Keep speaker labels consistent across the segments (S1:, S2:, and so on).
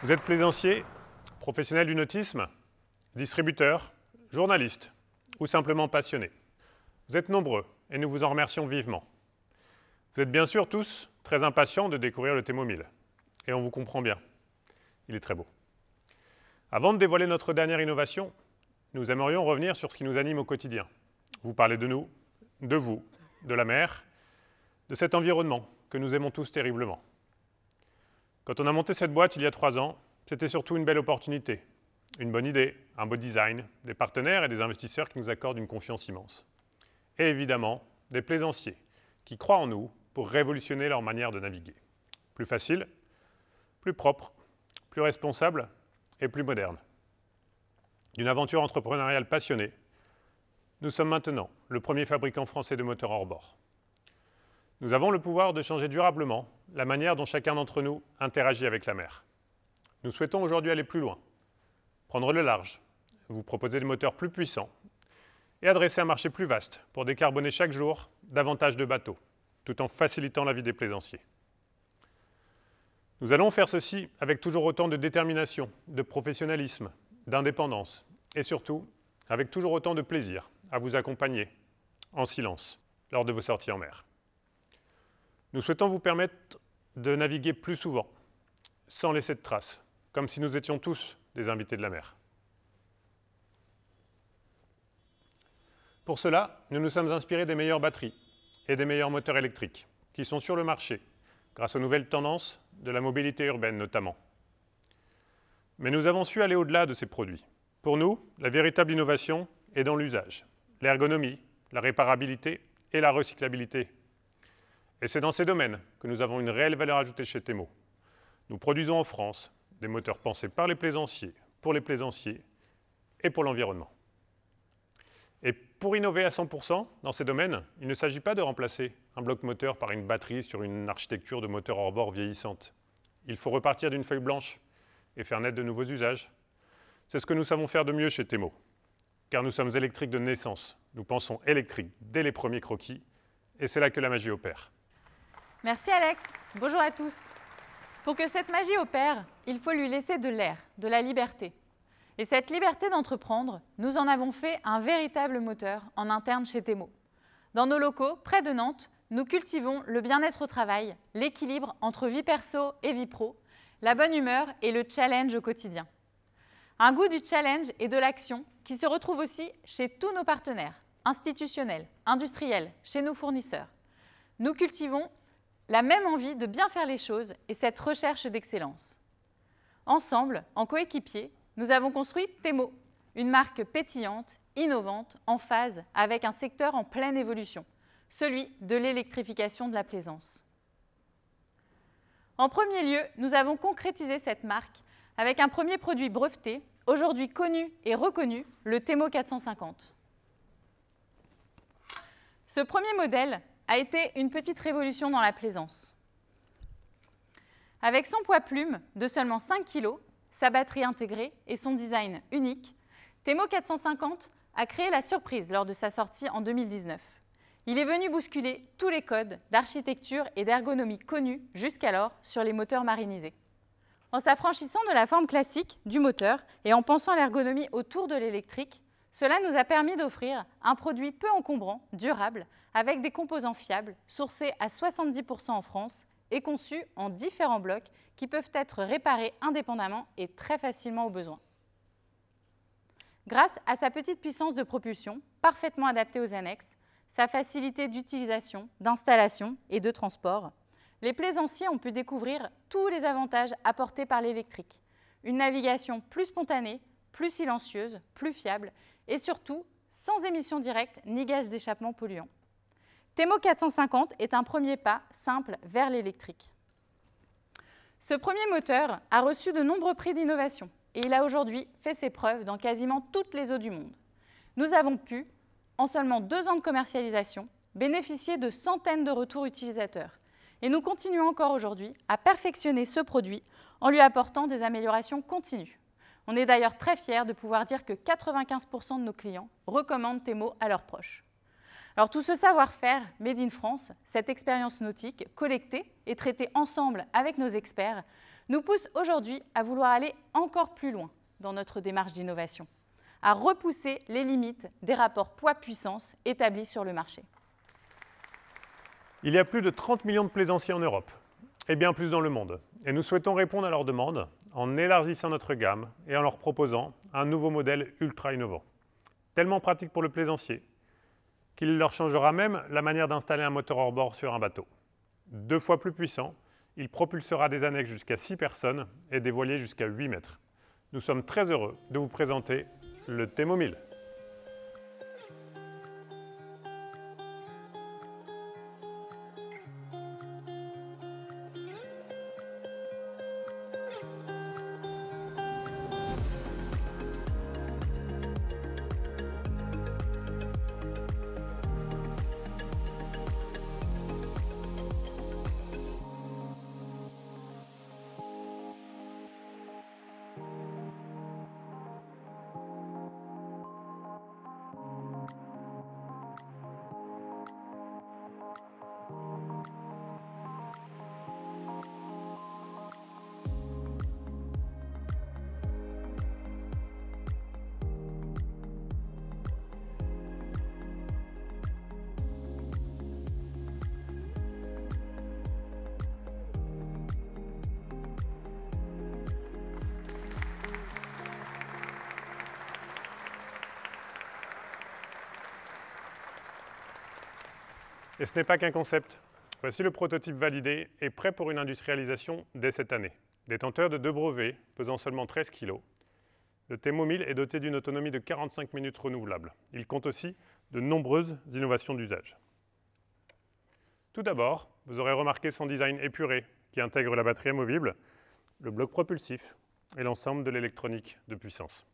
S1: Vous êtes plaisanciers, professionnels du nautisme, distributeur, journaliste ou simplement passionné. Vous êtes nombreux et nous vous en remercions vivement. Vous êtes bien sûr tous très impatients de découvrir le 1000 et on vous comprend bien. Il est très beau. Avant de dévoiler notre dernière innovation, nous aimerions revenir sur ce qui nous anime au quotidien. Vous parlez de nous, de vous, de la mer, de cet environnement que nous aimons tous terriblement. Quand on a monté cette boîte il y a trois ans, c'était surtout une belle opportunité, une bonne idée, un beau design, des partenaires et des investisseurs qui nous accordent une confiance immense. Et évidemment, des plaisanciers qui croient en nous pour révolutionner leur manière de naviguer. Plus facile, plus propre, plus responsable et plus moderne. D'une aventure entrepreneuriale passionnée, nous sommes maintenant le premier fabricant français de moteurs hors bord. Nous avons le pouvoir de changer durablement la manière dont chacun d'entre nous interagit avec la mer. Nous souhaitons aujourd'hui aller plus loin, prendre le large, vous proposer des moteurs plus puissants et adresser un marché plus vaste pour décarboner chaque jour davantage de bateaux, tout en facilitant la vie des plaisanciers. Nous allons faire ceci avec toujours autant de détermination, de professionnalisme, d'indépendance et surtout avec toujours autant de plaisir à vous accompagner en silence lors de vos sorties en mer. Nous souhaitons vous permettre de naviguer plus souvent, sans laisser de traces, comme si nous étions tous des invités de la mer. Pour cela, nous nous sommes inspirés des meilleures batteries et des meilleurs moteurs électriques qui sont sur le marché, grâce aux nouvelles tendances de la mobilité urbaine notamment. Mais nous avons su aller au-delà de ces produits. Pour nous, la véritable innovation est dans l'usage, l'ergonomie, la réparabilité et la recyclabilité et c'est dans ces domaines que nous avons une réelle valeur ajoutée chez Temo. Nous produisons en France des moteurs pensés par les plaisanciers, pour les plaisanciers et pour l'environnement. Et pour innover à 100% dans ces domaines, il ne s'agit pas de remplacer un bloc moteur par une batterie sur une architecture de moteur hors bord vieillissante. Il faut repartir d'une feuille blanche et faire naître de nouveaux usages. C'est ce que nous savons faire de mieux chez Temo, car nous sommes électriques de naissance. Nous pensons électrique dès les premiers croquis, et c'est là que la magie opère.
S2: Merci Alex. Bonjour à tous. Pour que cette magie opère, il faut lui laisser de l'air, de la liberté. Et cette liberté d'entreprendre, nous en avons fait un véritable moteur en interne chez Temo. Dans nos locaux, près de Nantes, nous cultivons le bien-être au travail, l'équilibre entre vie perso et vie pro, la bonne humeur et le challenge au quotidien. Un goût du challenge et de l'action qui se retrouve aussi chez tous nos partenaires, institutionnels, industriels, chez nos fournisseurs. Nous cultivons la même envie de bien faire les choses et cette recherche d'excellence. Ensemble, en coéquipier, nous avons construit Temo, une marque pétillante, innovante, en phase avec un secteur en pleine évolution, celui de l'électrification de la plaisance. En premier lieu, nous avons concrétisé cette marque avec un premier produit breveté, aujourd'hui connu et reconnu, le Temo 450. Ce premier modèle a été une petite révolution dans la plaisance. Avec son poids plume de seulement 5 kg, sa batterie intégrée et son design unique, Temo 450 a créé la surprise lors de sa sortie en 2019. Il est venu bousculer tous les codes d'architecture et d'ergonomie connus jusqu'alors sur les moteurs marinisés. En s'affranchissant de la forme classique du moteur et en pensant l'ergonomie autour de l'électrique, cela nous a permis d'offrir un produit peu encombrant, durable, avec des composants fiables, sourcés à 70% en France et conçus en différents blocs qui peuvent être réparés indépendamment et très facilement au besoin. Grâce à sa petite puissance de propulsion, parfaitement adaptée aux annexes, sa facilité d'utilisation, d'installation et de transport, les plaisanciers ont pu découvrir tous les avantages apportés par l'électrique. Une navigation plus spontanée, plus silencieuse, plus fiable et surtout sans émissions directes ni gaz d'échappement polluants. Temo 450 est un premier pas simple vers l'électrique. Ce premier moteur a reçu de nombreux prix d'innovation et il a aujourd'hui fait ses preuves dans quasiment toutes les eaux du monde. Nous avons pu, en seulement deux ans de commercialisation, bénéficier de centaines de retours utilisateurs. Et nous continuons encore aujourd'hui à perfectionner ce produit en lui apportant des améliorations continues. On est d'ailleurs très fiers de pouvoir dire que 95% de nos clients recommandent Temo à leurs proches. Alors tout ce savoir-faire made in France, cette expérience nautique collectée et traitée ensemble avec nos experts, nous pousse aujourd'hui à vouloir aller encore plus loin dans notre démarche d'innovation, à repousser les limites des rapports poids-puissance établis sur le marché.
S1: Il y a plus de 30 millions de plaisanciers en Europe, et bien plus dans le monde. Et nous souhaitons répondre à leurs demandes en élargissant notre gamme et en leur proposant un nouveau modèle ultra innovant. Tellement pratique pour le plaisancier qu'il leur changera même la manière d'installer un moteur hors bord sur un bateau. Deux fois plus puissant, il propulsera des annexes jusqu'à 6 personnes et des voiliers jusqu'à 8 mètres. Nous sommes très heureux de vous présenter le Themo 1000. Et ce n'est pas qu'un concept. Voici le prototype validé et prêt pour une industrialisation dès cette année. Détenteur de deux brevets, pesant seulement 13 kg, le Temo 1000 est doté d'une autonomie de 45 minutes renouvelable. Il compte aussi de nombreuses innovations d'usage. Tout d'abord, vous aurez remarqué son design épuré, qui intègre la batterie amovible, le bloc propulsif et l'ensemble de l'électronique de puissance.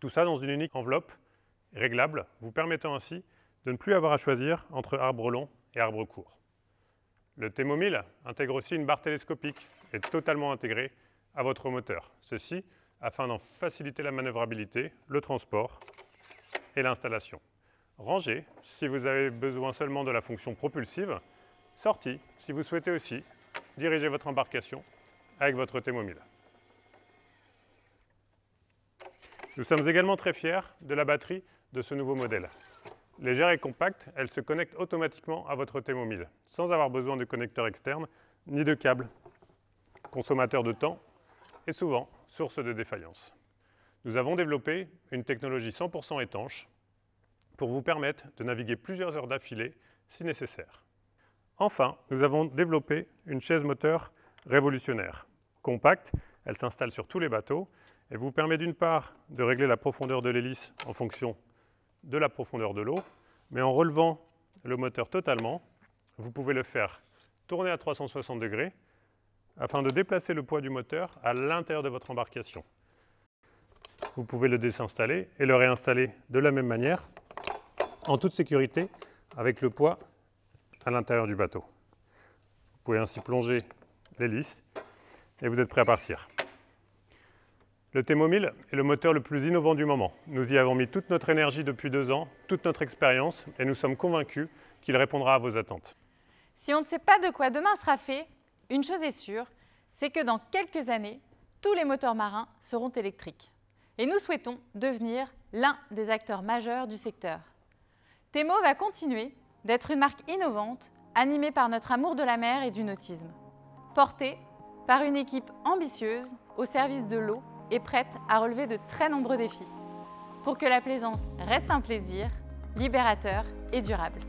S1: Tout ça dans une unique enveloppe réglable, vous permettant ainsi de ne plus avoir à choisir entre arbre long et arbre court. Le Thermomile intègre aussi une barre télescopique et totalement intégrée à votre moteur. Ceci afin d'en faciliter la manœuvrabilité, le transport et l'installation. Rangé, si vous avez besoin seulement de la fonction propulsive. Sortie si vous souhaitez aussi diriger votre embarcation avec votre Thermomile. Nous sommes également très fiers de la batterie de ce nouveau modèle. Légère et compacte, elle se connecte automatiquement à votre mobile sans avoir besoin de connecteur externe ni de câble, consommateur de temps et souvent source de défaillance. Nous avons développé une technologie 100% étanche pour vous permettre de naviguer plusieurs heures d'affilée si nécessaire. Enfin, nous avons développé une chaise moteur révolutionnaire. Compacte, elle s'installe sur tous les bateaux et vous permet d'une part de régler la profondeur de l'hélice en fonction de la profondeur de l'eau, mais en relevant le moteur totalement, vous pouvez le faire tourner à 360 degrés afin de déplacer le poids du moteur à l'intérieur de votre embarcation. Vous pouvez le désinstaller et le réinstaller de la même manière, en toute sécurité, avec le poids à l'intérieur du bateau. Vous pouvez ainsi plonger l'hélice et vous êtes prêt à partir. Le 1000 est le moteur le plus innovant du moment. Nous y avons mis toute notre énergie depuis deux ans, toute notre expérience, et nous sommes convaincus qu'il répondra à vos attentes.
S2: Si on ne sait pas de quoi demain sera fait, une chose est sûre, c'est que dans quelques années, tous les moteurs marins seront électriques. Et nous souhaitons devenir l'un des acteurs majeurs du secteur. Temo va continuer d'être une marque innovante, animée par notre amour de la mer et du nautisme, portée par une équipe ambitieuse au service de l'eau et prête à relever de très nombreux défis pour que la plaisance reste un plaisir, libérateur et durable.